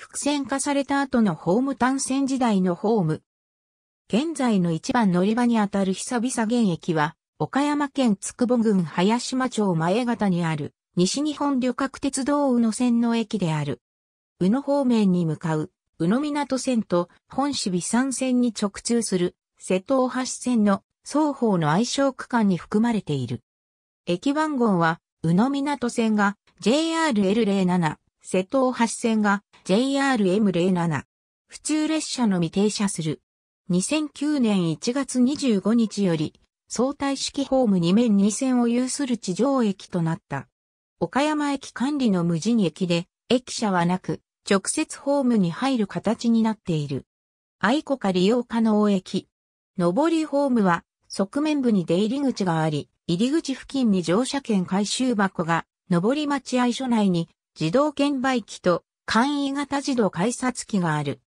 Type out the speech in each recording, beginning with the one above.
伏線化された後のホーム単線時代のホーム。現在の一番乗り場にあたる久々現役は、岡山県つくぼ郡林島町前方にある、西日本旅客鉄道宇野線の駅である。宇野方面に向かう、宇野港線と本市美山線に直通する、瀬戸大橋線の双方の愛称区間に含まれている。駅番号は、宇野港線が JRL07、瀬戸大橋線が JRM07 普通列車のみ停車する。2009年1月25日より相対式ホーム2面2線を有する地上駅となった。岡山駅管理の無人駅で駅舎はなく直接ホームに入る形になっている。愛子か利用可能駅。上りホームは側面部に出入り口があり、入り口付近に乗車券回収箱が上り待合所内に自動券売機と簡易型自動改札機がある。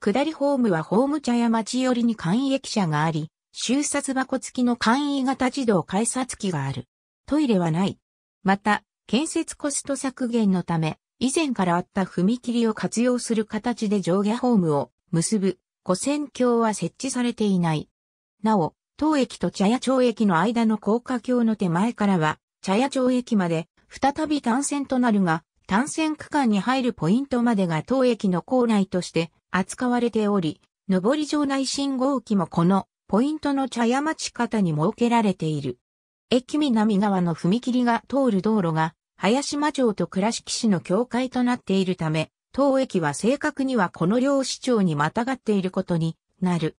下りホームはホーム茶屋町寄りに簡易駅舎があり、収札箱付きの簡易型自動改札機がある。トイレはない。また、建設コスト削減のため、以前からあった踏切を活用する形で上下ホームを結ぶ、古線橋は設置されていない。なお、当駅と茶屋町駅の間の高架橋の手前からは、茶屋町駅まで再び単線となるが、単線区間に入るポイントまでが当駅の構内として扱われており、上り場内信号機もこのポイントの茶屋町方に設けられている。駅南側の踏切が通る道路が、林間町と倉敷市の境界となっているため、当駅は正確にはこの両市町にまたがっていることになる。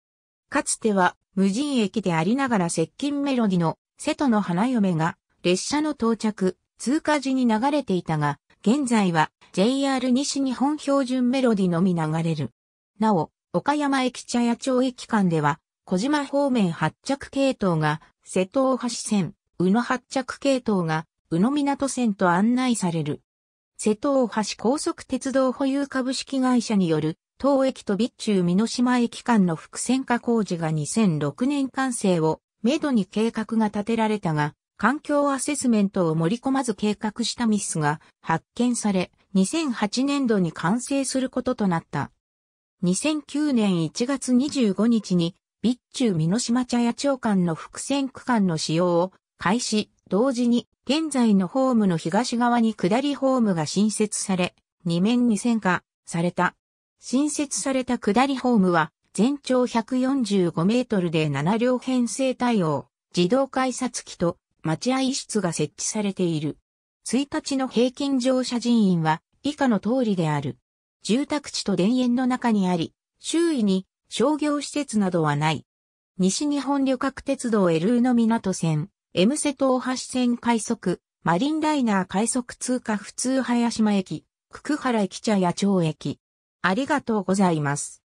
かつては無人駅でありながら接近メロディの瀬戸の花嫁が列車の到着、通過時に流れていたが、現在は JR 西日本標準メロディのみ流れる。なお、岡山駅茶屋町駅間では、小島方面発着系統が瀬戸大橋線、宇野発着系統が宇野港線と案内される。瀬戸大橋高速鉄道保有株式会社による、当駅と備中美濃島駅間の複線化工事が2006年完成を、めどに計画が立てられたが、環境アセスメントを盛り込まず計画したミスが発見され、2008年度に完成することとなった。2009年1月25日に、備中美濃島茶屋町間の伏線区間の使用を開始、同時に現在のホームの東側に下りホームが新設され、2面に線化された。新設された下りホームは全長145メートルで7両編成対応、自動改札機と待合室が設置されている。1日の平均乗車人員は以下の通りである。住宅地と田園の中にあり、周囲に商業施設などはない。西日本旅客鉄道エルーの港線、エムセト大橋線快速、マリンライナー快速通過普通林間駅、久久原駅茶屋町駅。ありがとうございます。